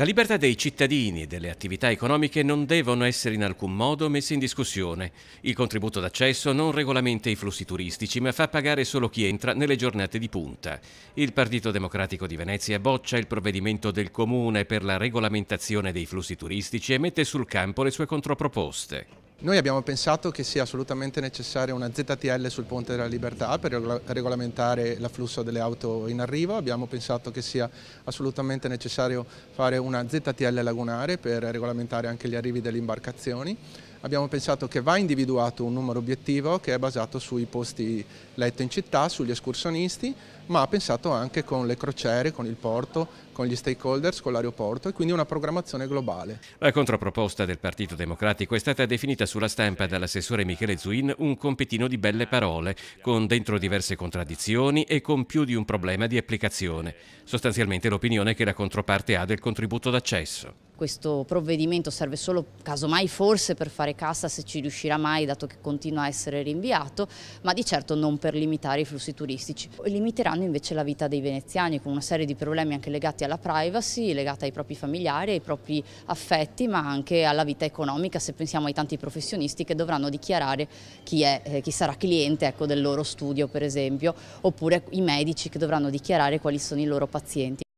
La libertà dei cittadini e delle attività economiche non devono essere in alcun modo messe in discussione. Il contributo d'accesso non regolamenta i flussi turistici, ma fa pagare solo chi entra nelle giornate di punta. Il Partito Democratico di Venezia boccia il provvedimento del Comune per la regolamentazione dei flussi turistici e mette sul campo le sue controproposte. Noi abbiamo pensato che sia assolutamente necessaria una ZTL sul Ponte della Libertà per regolamentare l'afflusso delle auto in arrivo, abbiamo pensato che sia assolutamente necessario fare una ZTL lagunare per regolamentare anche gli arrivi delle imbarcazioni abbiamo pensato che va individuato un numero obiettivo che è basato sui posti letto in città, sugli escursionisti, ma ha pensato anche con le crociere, con il porto, con gli stakeholders, con l'aeroporto e quindi una programmazione globale. La controproposta del Partito Democratico è stata definita sulla stampa dall'assessore Michele Zuin un compitino di belle parole, con dentro diverse contraddizioni e con più di un problema di applicazione. Sostanzialmente l'opinione che la controparte ha del contributo d'accesso questo provvedimento serve solo casomai forse per fare cassa se ci riuscirà mai dato che continua a essere rinviato, ma di certo non per limitare i flussi turistici. Limiteranno invece la vita dei veneziani con una serie di problemi anche legati alla privacy, legata ai propri familiari, ai propri affetti, ma anche alla vita economica se pensiamo ai tanti professionisti che dovranno dichiarare chi, è, eh, chi sarà cliente ecco, del loro studio per esempio, oppure i medici che dovranno dichiarare quali sono i loro pazienti.